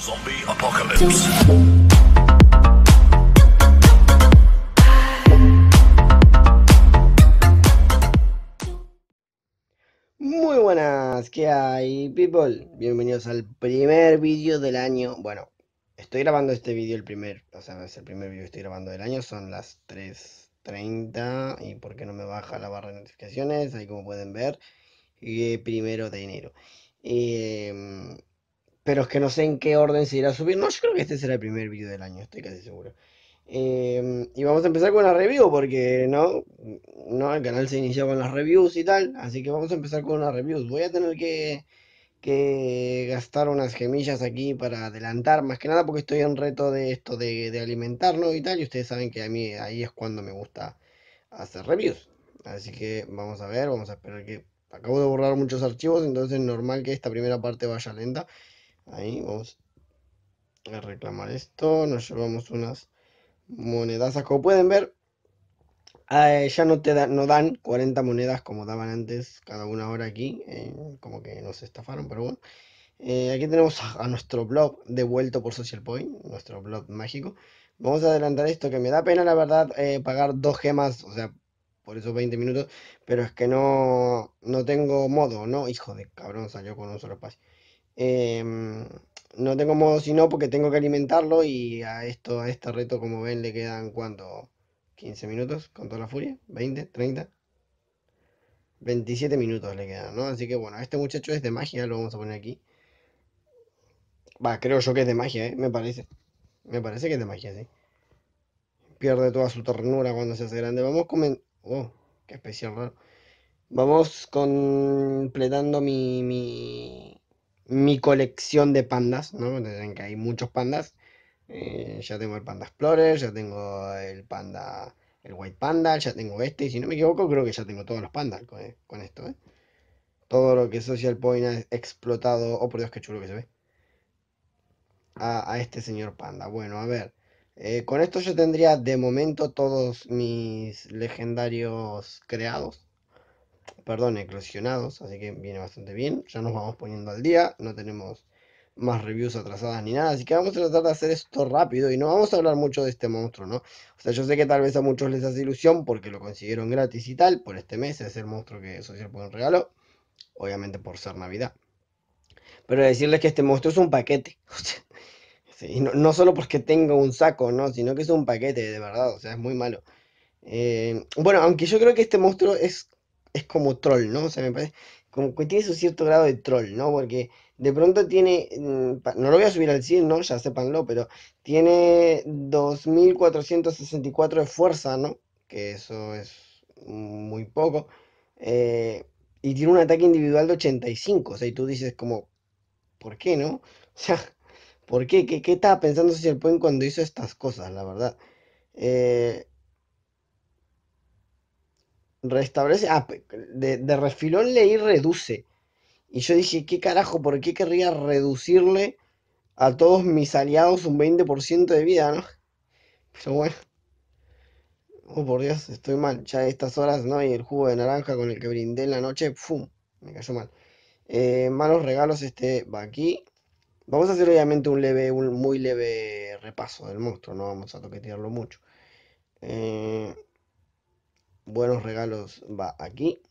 Zombie Apocalypse. Muy buenas, ¿qué hay, people? Bienvenidos al primer vídeo del año. Bueno, estoy grabando este vídeo el primer, o sea, es el primer vídeo que estoy grabando del año, son las 3.30 y por qué no me baja la barra de notificaciones, ahí como pueden ver, y eh, primero de enero. Eh, pero es que no sé en qué orden se irá a subir. No, yo creo que este será el primer vídeo del año, estoy casi seguro. Em, y vamos a empezar con la review, porque no, no, el canal se inició con las reviews y tal, así que vamos a empezar con las reviews. Voy a tener que, que gastar unas gemillas aquí para adelantar, más que nada porque estoy en reto de esto de, de alimentarlo y tal, y ustedes saben que a mí ahí es cuando me gusta hacer reviews. Así que vamos a ver, vamos a esperar que... Acabo de borrar muchos archivos, entonces es normal que esta primera parte vaya lenta. Ahí vamos a reclamar esto. Nos llevamos unas monedas. Como pueden ver, eh, ya no te no dan 40 monedas como daban antes cada una hora aquí. Eh, como que nos estafaron, pero bueno. Eh, aquí tenemos a, nuestro blog devuelto por Social Point, nuestro blog mágico. Vamos a adelantar esto, que me da pena la verdad pagar dos gemas, o sea, por esos 20 minutos, pero es que no, no tengo modo, ¿no? Hijo de cabrón, salió con un solo espacio. Em, no tengo modo sino porque tengo que alimentarlo y a esto, a este reto, como ven, le quedan cuánto? 15 minutos con toda la furia, 20, 30, 27 minutos le quedan, ¿no? Así que bueno, este muchacho es de magia, lo vamos a poner aquí. Va, creo yo que es de magia, ¿eh? Me parece. Me parece que es de magia, sí. Pierde toda su ternura cuando se hace grande. Vamos con... Oh, qué especial raro. Vamos completando mi mi colección de pandas, ¿no? que hay muchos pandas. Eh, ya tengo el Panda Explorer, ya tengo el Panda, el White Panda, ya tengo este. Y si no me equivoco, creo que ya tengo todos los pandas con, eh, esto, ¿eh? Todo lo que Social Point ha explotado. Oh, por Dios, qué chulo que se ve. A, a este señor panda. Bueno, a ver. Eh, con esto yo tendría de momento todos mis legendarios creados perdón, eclosionados, así que viene bastante bien. Ya nos vamos poniendo al día, no tenemos más reviews atrasadas ni nada, así que vamos a tratar de hacer esto rápido y no vamos a hablar mucho de este monstruo, ¿no? O sea, yo sé que tal vez a muchos les hace ilusión porque lo consiguieron gratis y tal, por este mes es el monstruo que Social Point regaló, obviamente por ser Navidad. Pero decirles que este monstruo es un paquete, sí, no, no, solo porque tenga un saco, ¿no? Sino que es un paquete, de verdad, o sea, es muy malo. Eh, bueno, aunque yo creo que este monstruo es es como troll, ¿no? O sea, me parece como que tiene su cierto grado de troll, ¿no? Porque de pronto tiene, mm, no lo voy a subir al 100, ¿no? Ya sépanlo, pero tiene 2.464 de fuerza, ¿no? Que eso es muy poco. Eh, y tiene un ataque individual de 85, o sea, y tú dices como, ¿por qué, no? O sea, ¿por qué? ¿Qué, qué estaba pensando el Point cuando hizo estas cosas, la verdad? Eh, restablece. Ah, de, de, refilón leí reduce. Y yo dije, ¿qué carajo? ¿Por qué querría reducirle a todos mis aliados un 20% de vida, no? Pero bueno. Oh, por Dios, estoy mal. Ya estas horas, ¿no? Y el jugo de naranja con el que brindé en la noche, ¡fum! Me cayó mal. Eh, malos regalos, este va aquí. Vamos a hacer obviamente un leve, un muy leve repaso del monstruo, no vamos a toquetearlo mucho. Eh, buenos regalos va aquí.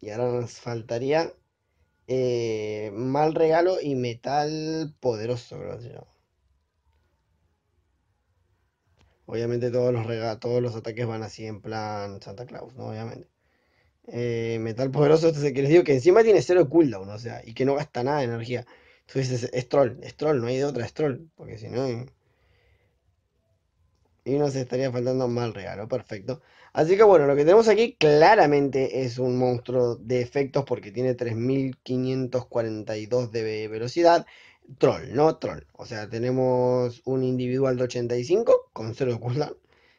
Y ahora nos faltaría eh, mal regalo y metal poderoso, creo Obviamente todos los, rega todos los ataques van así en plan Santa Claus, ¿no? Obviamente. Eh, metal poderoso, este es el que les digo que encima tiene cero cooldown, o sea, y que no gasta nada de energía. Entonces es, troll, troll, no hay de otra, troll, porque si no... Y nos estaría faltando mal regalo, perfecto. Así que bueno, lo que tenemos aquí claramente es un monstruo de efectos porque tiene 3542 de velocidad. Troll, ¿no? Troll. O sea, tenemos un individual de 85 con 0 de cooldown,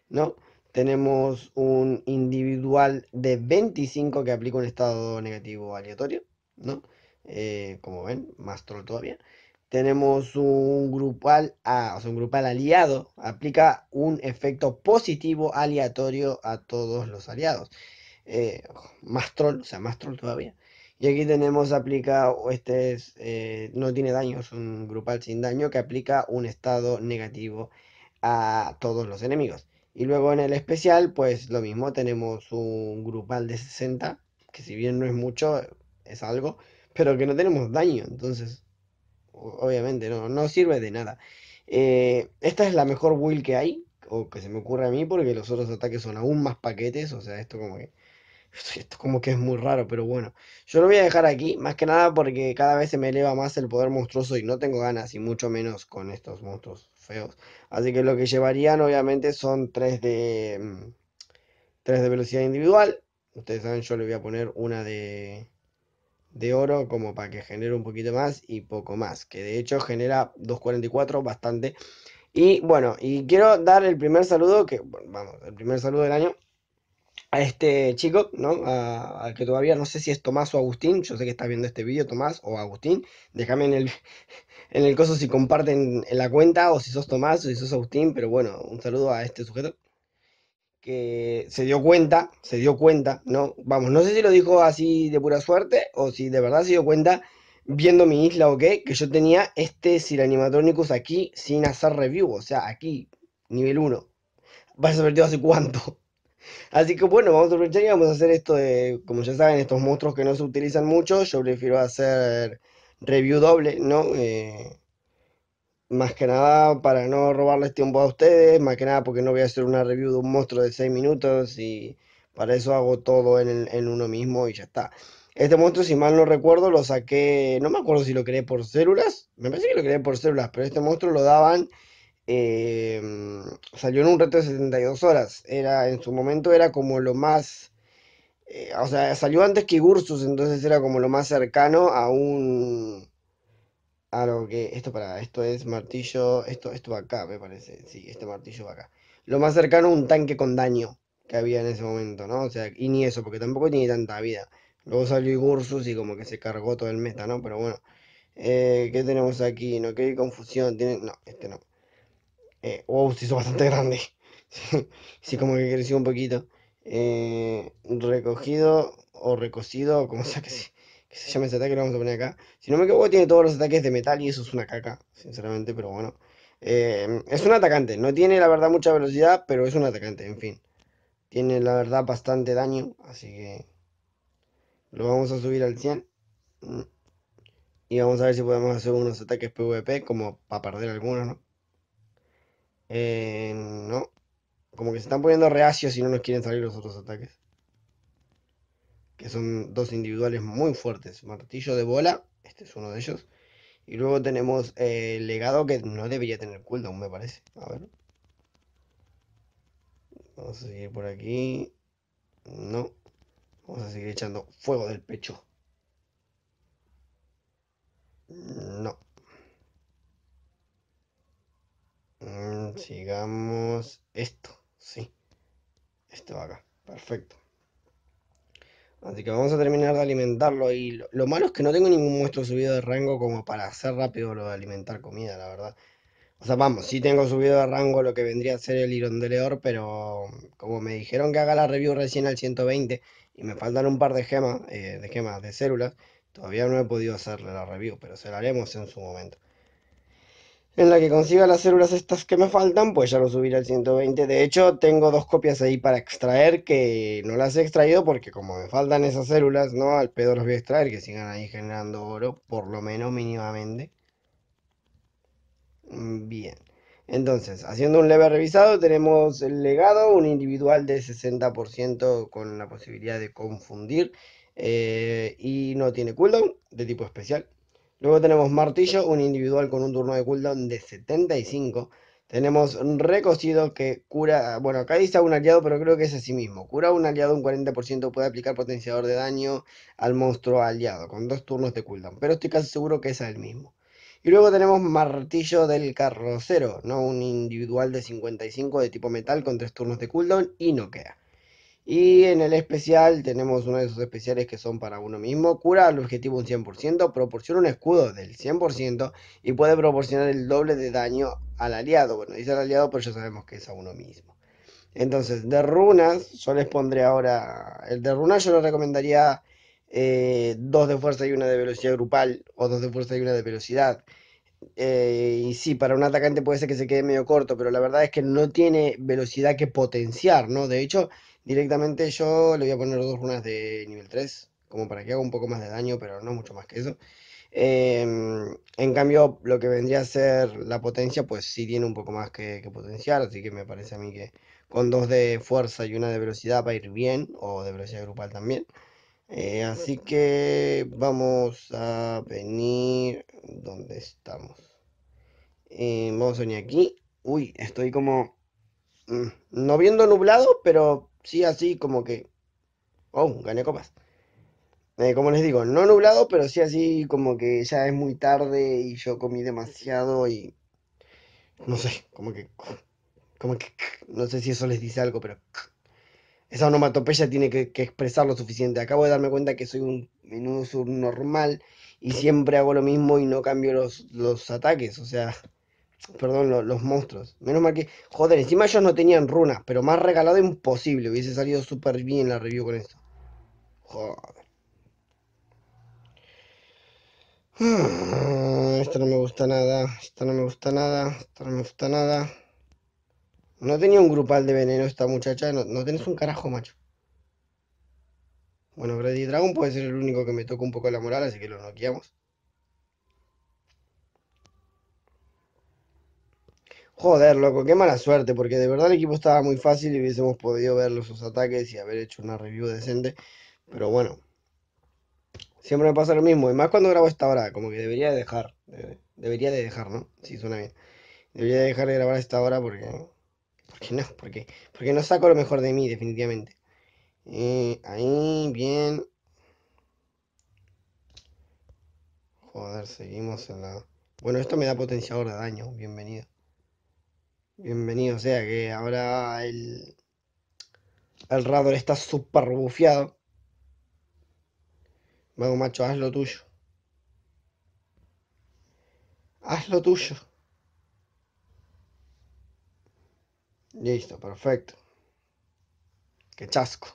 ¿no? Tenemos un individual de 25 que aplica un estado negativo aleatorio, ¿no? Eh, como ven, más troll todavía tenemos un grupal, a, un grupal aliado, aplica un efecto positivo aleatorio a todos los aliados. Eh, más troll, o sea, más troll todavía. Y aquí tenemos aplica, este es, eh, no tiene daño, es un grupal sin daño que aplica un estado negativo a todos los enemigos. Y luego en el especial, pues lo mismo, tenemos un grupal de 60, que si bien no es mucho, es algo, pero que no tenemos daño, entonces obviamente, no, sirve de nada. Eh, esta es la mejor build que hay, o que se me ocurre a mí, porque los otros ataques son aún más paquetes, o sea, esto como que... Esto como que es muy raro, pero bueno. Yo lo voy a dejar aquí, más que nada porque cada vez se me eleva más el poder monstruoso y no tengo ganas, y mucho menos con estos monstruos feos. Así que lo que llevarían obviamente son 3 de, 3 mm, de velocidad individual. Ustedes saben, yo le voy a poner una de, de oro como para que genere un poquito más y poco más, que de hecho genera 2.44 bastante. Y bueno, y quiero dar el primer saludo, que vamos, el primer saludo del año a este chico, ¿no? Al que todavía no sé si es Tomás o Agustín, yo sé que está viendo este vídeo, Tomás o Agustín, déjame en el, en el coso si comparten en la cuenta o si sos Tomás o si sos Agustín, pero bueno, un saludo a este sujeto que se dio cuenta, se dio cuenta, ¿no? Vamos, no sé si lo dijo así de pura suerte o si de verdad se dio cuenta viendo mi isla o qué, que yo tenía este Siranimatronicus aquí sin hacer review, o sea, aquí, nivel 1. Vaya a hace cuánto. Así que bueno, vamos a aprovechar y vamos a hacer esto de, como ya saben, estos monstruos que no se utilizan mucho, yo prefiero hacer review doble, ¿no? Eh, más que nada para no robarles este tiempo a ustedes, más que nada porque no voy a hacer una review de un monstruo de 6 minutos y para eso hago todo en, en uno mismo y ya está. Este monstruo, si mal no recuerdo, lo saqué, no me acuerdo si lo creé por células, me parece que lo creé por células, pero este monstruo lo daban, em, salió en un reto de 72 horas, era, en su momento era como lo más, eh, o sea, salió antes que Gursus, entonces era como lo más cercano a un, Ah, que esto para, esto es martillo, esto, esto va acá, me parece, sí, este martillo va acá. Lo más cercano un tanque con daño que había en ese momento, ¿no? O sea, y ni eso, porque tampoco tiene tanta vida. Luego salió y Igursus y como que se cargó todo el meta, ¿no? Pero bueno, eh, ¿qué tenemos aquí? No, que hay confusión, tiene, no, este no. Eh, wow, se hizo bastante grande. sí, como que creció un poquito. Eh, recogido o recocido, como sea que sí que se llama ese ataque, lo vamos a poner acá. Si no me equivoco, tiene todos los ataques de metal y eso es una caca, sinceramente, pero bueno. Eh, es un atacante, no tiene la verdad mucha velocidad, pero es un atacante, en fin. Tiene la verdad bastante daño, así que lo vamos a subir al 100. Mm. Y vamos a ver si podemos hacer unos ataques PvP, como para perder algunos, ¿no? Eh, no. Como que se están poniendo reacios y no nos quieren salir los otros ataques que son dos individuales muy fuertes. Martillo de bola, este es uno de ellos. Y luego tenemos el legado que no debería tener cooldown, me parece. A ver. Vamos a seguir por aquí. No. Vamos a seguir echando fuego del pecho. No. Mm, sigamos esto, sí. Esto acá, perfecto. Así que vamos a terminar de alimentarlo. Y lo, malo es que no tengo ningún muestro subido de rango como para hacer rápido lo de alimentar comida, la verdad. O sea, vamos, sí tengo subido de rango lo que vendría a ser el hirondeleor, pero como me dijeron que haga la review recién al 120 y me faltan un par de gemas, eh, de gemas de células, todavía no he podido hacerle la review, pero se la haremos en su momento en la que consiga las células estas que me faltan, pues ya lo subiré al 120. De hecho, tengo dos copias ahí para extraer que no las he extraído porque como me faltan esas células, ¿no? Al pedo las voy a extraer, que sigan ahí generando oro, por lo menos mínimamente. Bien. Entonces, haciendo un leve revisado, tenemos el legado, un individual de 60% con la posibilidad de confundir eh, y no tiene cooldown de tipo especial. Luego tenemos Martillo, un individual con un turno de cooldown de 75. Tenemos Recocido que cura, bueno, acá dice a un aliado, pero creo que es así mismo. Cura a un aliado un 40%, puede aplicar potenciador de daño al monstruo aliado, con dos turnos de cooldown. Pero estoy casi seguro que es el mismo. Y luego tenemos Martillo del Carrocero, ¿no? Un individual de 55 de tipo metal con tres turnos de cooldown y no queda. Y en el especial tenemos uno de esos especiales que son para uno mismo. Cura al objetivo un 100%, proporciona un escudo del 100% y puede proporcionar el doble de daño al aliado. Bueno, dice al aliado, pero ya sabemos que es a uno mismo. Entonces, de runas, yo les pondré ahora... El de runas yo les recomendaría eh, dos de fuerza y una de velocidad grupal o dos de fuerza y una de velocidad. Eh, y sí, para un atacante puede ser que se quede medio corto, pero la verdad es que no tiene velocidad que potenciar, ¿no? De hecho, Directamente yo le voy a poner dos runas de nivel 3, como para que haga un poco más de daño, pero no mucho más que eso. Em, en cambio, lo que vendría a ser la potencia, pues sí tiene un poco más que, potenciar, así que me parece a mí que con dos de fuerza y una de velocidad va a ir bien, o de velocidad grupal también. Eh, así que vamos a venir donde estamos. Eh, vamos a venir aquí. Uy, estoy como... Mm, no viendo nublado, pero sí, así como que, oh, gané copas. Eh, como les digo, no nublado, pero sí así como que ya es muy tarde y yo comí demasiado y no sé, como que, como que, no sé si eso les dice algo, pero esa onomatopeya tiene que, expresar lo suficiente. Acabo de darme cuenta que soy un menudo subnormal y siempre hago lo mismo y no cambio los, los ataques, o sea perdón, los monstruos. Menos mal que, joder, encima ellos no tenían runas, pero más regalado imposible. Hubiese salido súper bien la review con esto. Joder. Ah, esto no me gusta nada, esto no me gusta nada, esto no me gusta nada. No tenía un grupal de veneno esta muchacha, no, no tenés un carajo, macho. Bueno, Grady Dragon puede ser el único que me toca un poco la moral, así que lo noqueamos. Joder, loco, qué mala suerte, porque de verdad el equipo estaba muy fácil y hubiésemos podido ver sus ataques y haber hecho una review decente. Pero bueno, siempre me pasa lo mismo. Y más cuando grabo esta hora, como que debería de dejar. Eh, debería de dejar, ¿no? Sí, suena bien. Debería de dejar de grabar esta hora porque... Porque no, porque, no saco lo mejor de mí, definitivamente. Eh, ahí, bien. Joder, seguimos en la... Bueno, esto me da potenciador de daño, bienvenido. Bienvenido sea que ahora el, el radar está súper bufiado. Vamos macho, haz lo tuyo. Haz lo tuyo. Listo, perfecto. Qué chasco.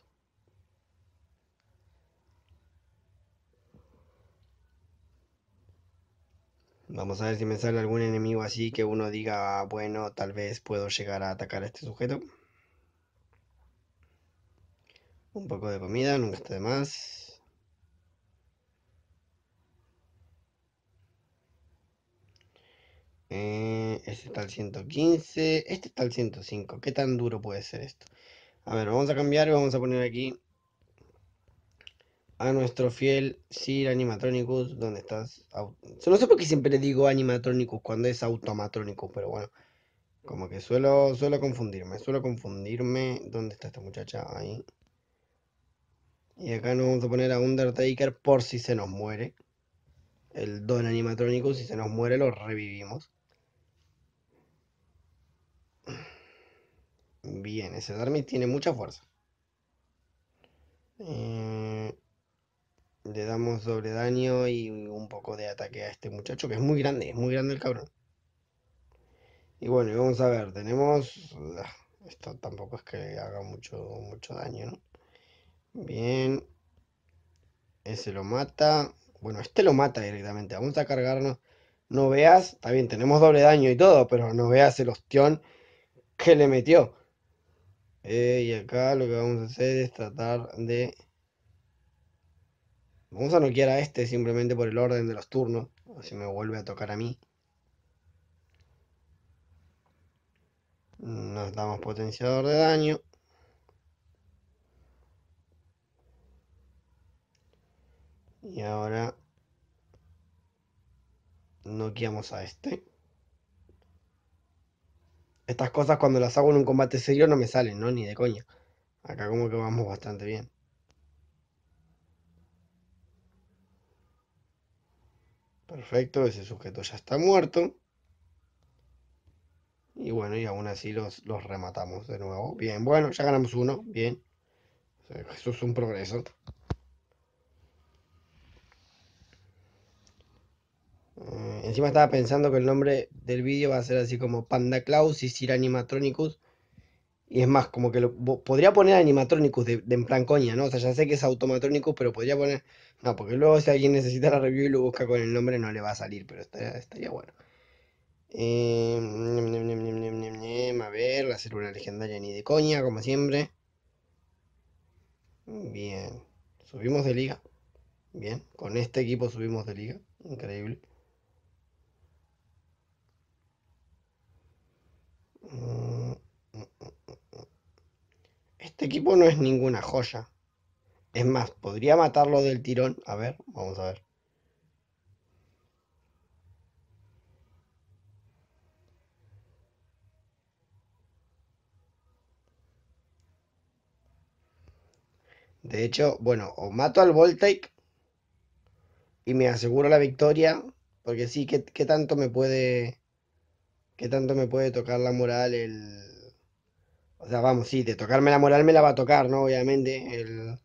Vamos a ver si me sale algún enemigo así que uno diga, ah, bueno, tal vez puedo llegar a atacar a este sujeto. Un poco de comida, nunca está de más. Eh, este está al 115, este está al 105. ¿Qué tan duro puede ser esto? A ver, vamos a cambiar y vamos a poner aquí a nuestro fiel Sir Animatronicus, ¿Dónde estás. No sé por qué siempre le digo Animatronicus cuando es Automatronicus, pero bueno. Como que suelo, suelo confundirme, suelo confundirme. ¿Dónde está esta muchacha? Ahí. Y acá nos vamos a poner a Undertaker por si se nos muere. El don Animatronicus. si se nos muere, lo revivimos. Bien, ese Darmit tiene mucha fuerza. Eh, le damos doble daño y un poco de ataque a este muchacho, que es muy grande, es muy grande el cabrón. Y bueno, y vamos a ver, tenemos... Ah, esto tampoco es que haga mucho, mucho daño, ¿no? Bien. Ese lo mata. Bueno, este lo mata directamente. Vamos a cargarnos. No veas, está bien, tenemos doble daño y todo, pero no veas el ostión que le metió. Eh, y acá lo que vamos a hacer es tratar de Vamos a noquear a este simplemente por el orden de los turnos. Así me vuelve a tocar a mí. Nos damos potenciador de daño. Y ahora noqueamos a este. Estas cosas cuando las hago en un combate serio no me salen, ¿no? Ni de coña. Acá como que vamos bastante bien. Perfecto, ese sujeto ya está muerto. Y bueno, y aún así los, rematamos de nuevo. Bien, bueno, ya ganamos uno. Bien. eso es un progreso. Eh, encima estaba pensando que el nombre del vídeo va a ser así como Panda Claus y Sir Animatronicus. Y es más, como que lo, podría poner animatrónicos de, en plan coña, ¿no? O sea, ya sé que es automatrónico pero podría poner. No, porque luego si alguien necesita la review y lo busca con el nombre, no le va a salir, pero estaría, bueno. Eh, a ver, la célula legendaria ni de coña, como siempre. Bien. Subimos de liga. Bien. Con este equipo subimos de liga. Increíble. Mm. Este equipo no es ninguna joya. Es más, podría matarlo del tirón. A ver, vamos a ver. De hecho, bueno, o mato al Voltaic y me aseguro la victoria. Porque sí, ¿qué, qué tanto me puede. ¿Qué tanto me puede tocar la moral el, o sea, vamos, sí, de tocarme la moral me la va a tocar, ¿no? Obviamente, el,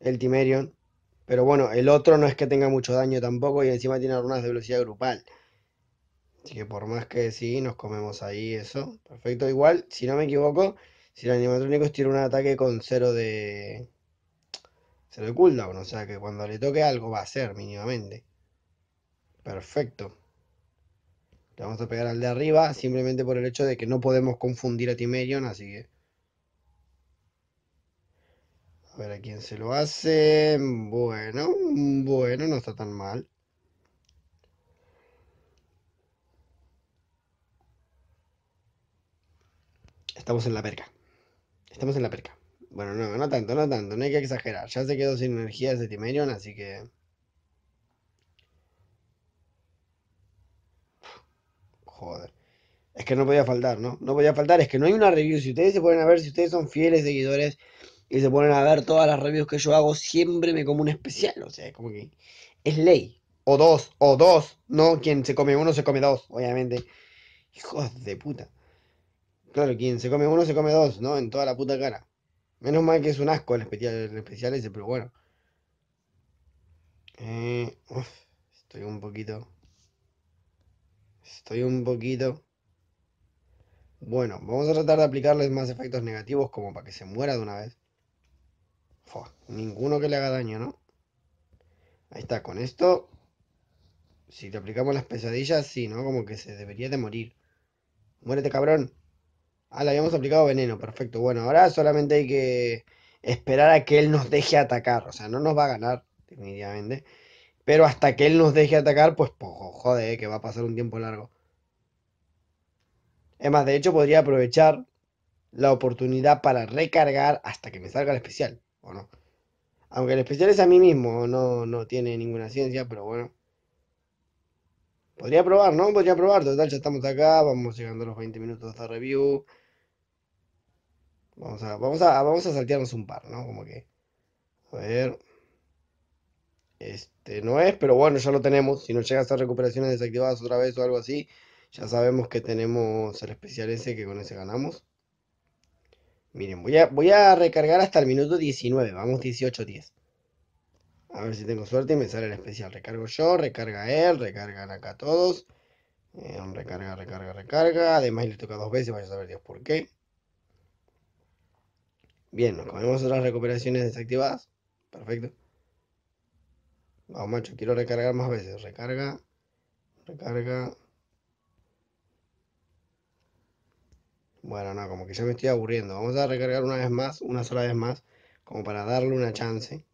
el Timerion. Pero bueno, el otro no es que tenga mucho daño tampoco y encima tiene runas de velocidad grupal. Así que por más que sí, nos comemos ahí eso. Perfecto, igual, si no me equivoco, si el animatrónico estira un ataque con cero de... Cero de cooldown, o sea que cuando le toque algo va a ser mínimamente. Perfecto. Le vamos a pegar al de arriba simplemente por el hecho de que no podemos confundir a Timerion, así que a ver a quién se lo hace. Bueno, bueno, no está tan mal. Estamos en la perca. Estamos en la perca. Bueno, no, no tanto, no tanto, no hay que exagerar. Ya se quedó sin energía de Timerion, así que... Joder. Es que no podía faltar, ¿no? No podía faltar, es que no hay una review. Si ustedes se pueden ver, si ustedes son fieles seguidores y se ponen a ver todas las reviews que yo hago, siempre me como un especial. O sea, es como que es ley. O dos, o dos. No, quien se come uno se come dos, obviamente. Hijos de puta. Claro, quien se come uno se come dos, ¿no? En toda la puta cara. Menos mal que es un asco el especial, especial ese, pero bueno. Eh, estoy un poquito. Estoy un poquito. Bueno, vamos a tratar de aplicarles más efectos negativos como para que se muera de una vez ninguno que le haga daño, ¿no? Ahí está, con esto... Si le aplicamos las pesadillas, sí, ¿no? Como que se debería de morir. Muérete, cabrón. Ah, le habíamos aplicado veneno, perfecto. Bueno, ahora solamente hay que esperar a que él nos deje atacar. O sea, no nos va a ganar, definitivamente. Pero hasta que él nos deje atacar, pues, joder, que va a pasar un tiempo largo. Es más, de hecho, podría aprovechar la oportunidad para recargar hasta que me salga el especial. Aunque el especial es a mí mismo, no, tiene ninguna ciencia, pero bueno. Podría probar, ¿no? Podría probar, total, ya estamos acá, vamos llegando a los 20 minutos de review. Vamos a, vamos a, vamos a saltearnos un par, ¿no? Como que. A ver. Este no es, pero bueno, ya lo tenemos. Si nos llega a hacer recuperaciones desactivadas otra vez o algo así, ya sabemos que tenemos el especial ese que con ese ganamos. Miren, voy a, recargar hasta el minuto 19. Vamos 18-10. A ver si tengo suerte y me sale el especial. Recargo yo, recarga él, recargan acá todos. Eh, recarga, recarga, recarga. Además le toca dos veces, vaya a saber Dios por qué. Bien, nos comemos otras recuperaciones desactivadas. Perfecto. Vamos, macho, quiero recargar más veces. Recarga, recarga, Bueno, no, como que ya me estoy aburriendo. Vamos a recargar una vez más, una sola vez más, como para darle una chance.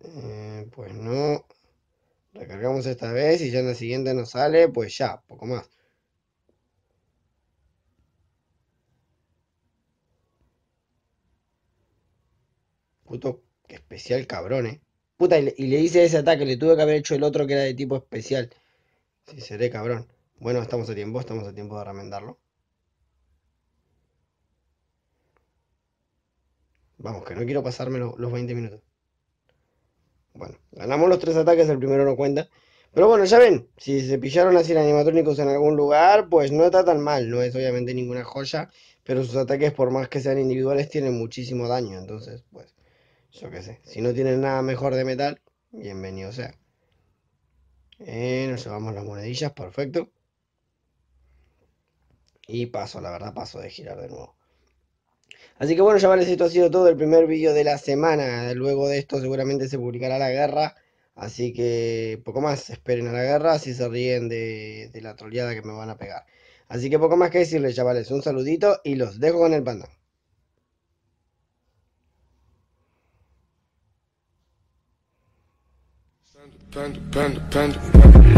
Eh, pues no. Recargamos esta vez y ya en la siguiente nos sale, pues ya, poco más. Puto especial cabrón, eh. Puta, y le hice ese ataque, le tuve que haber hecho el otro que era de tipo especial. Sí, seré cabrón. Bueno, estamos a tiempo, estamos a tiempo de remendarlo. Vamos, que no quiero pasarme los, 20 minutos. Bueno, ganamos los tres ataques, el primero no cuenta. Pero bueno, ya ven, si se pillaron así animatrónicos en algún lugar, pues no está tan mal, no es obviamente ninguna joya, pero sus ataques, por más que sean individuales, tienen muchísimo daño, entonces, pues, yo qué sé, si no tienen nada mejor de metal, bienvenido sea nos llevamos las monedillas, perfecto. Y paso, la verdad, paso de girar de nuevo. Así que bueno, chavales, esto ha sido todo el primer vídeo de la semana. Luego de esto seguramente se publicará la guerra. Así que poco más, esperen a la guerra si se ríen de, la troleada que me van a pegar. Así que poco más que decirles, chavales. Un saludito y los dejo con el panda. Panda, panda, panda.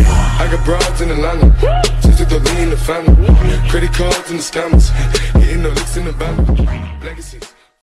I got broads in Atlanta. Just to the lean, the family. Credit cards and the scammers. Hitting the licks in the band. Legacies.